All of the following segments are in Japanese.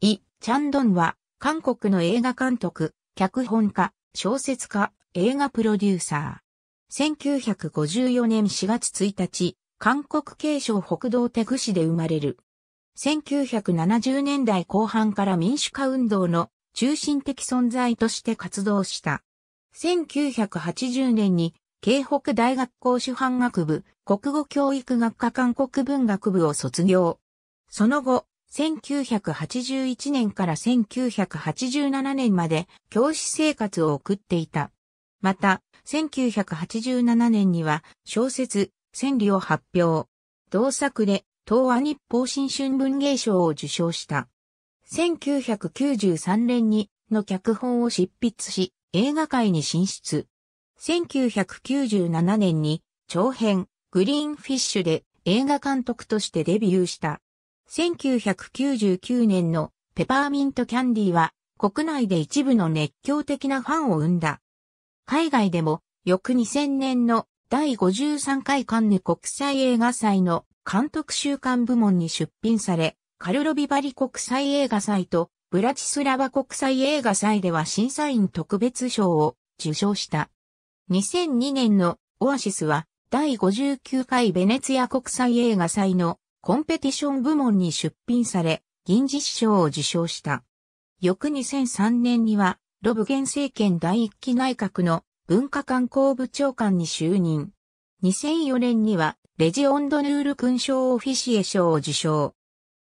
イ・チャンドンは、韓国の映画監督、脚本家、小説家、映画プロデューサー。1954年4月1日、韓国慶省北道テグ市で生まれる。1970年代後半から民主化運動の中心的存在として活動した。1980年に、京北大学校主犯学部、国語教育学科韓国文学部を卒業。その後、1981年から1987年まで教師生活を送っていた。また、1987年には小説、千里を発表。同作で、東亜日報新春文芸賞を受賞した。1993年にの脚本を執筆し、映画界に進出。1997年に長編、グリーンフィッシュで映画監督としてデビューした。1999年のペパーミントキャンディは国内で一部の熱狂的なファンを生んだ。海外でも翌2000年の第53回カンヌ国際映画祭の監督週刊部門に出品され、カルロビバリ国際映画祭とブラチスラバ国際映画祭では審査員特別賞を受賞した。2002年のオアシスは第59回ベネツィア国際映画祭のコンペティション部門に出品され、銀次賞を受賞した。翌2003年には、ロブゲン政権第一期内閣の文化観光部長官に就任。2004年には、レジオンドヌール勲章オフィシエ賞を受賞。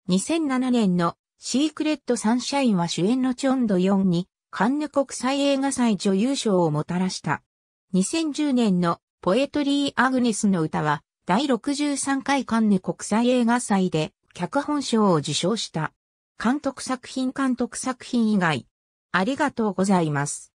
2007年のシークレットサンシャインは主演のチョンドヨンにカンヌ国際映画祭女優賞をもたらした。2010年のポエトリー・アグネスの歌は第63回カンヌ国際映画祭で脚本賞を受賞した。監督作品監督作品以外。ありがとうございます。